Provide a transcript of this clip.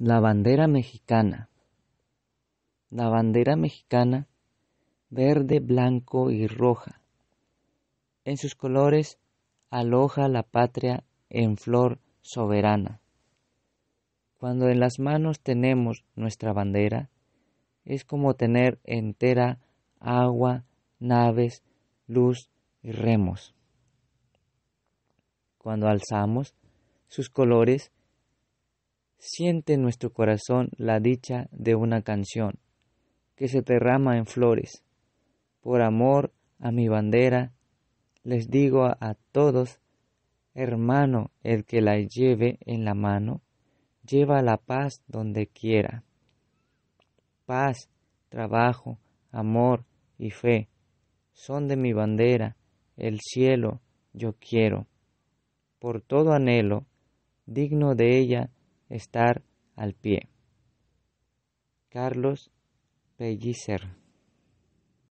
La bandera mexicana. La bandera mexicana, verde, blanco y roja. En sus colores aloja la patria en flor soberana. Cuando en las manos tenemos nuestra bandera, es como tener entera agua, naves, luz y remos. Cuando alzamos sus colores, siente en nuestro corazón la dicha de una canción que se derrama en flores. Por amor a mi bandera, les digo a, todos, hermano, el que la lleve en la mano, lleva la paz donde quiera. Paz, trabajo, amor y fe son de mi bandera, el cielo yo quiero. Por todo anhelo, digno de ella, estar al pie. Carlos Pellicer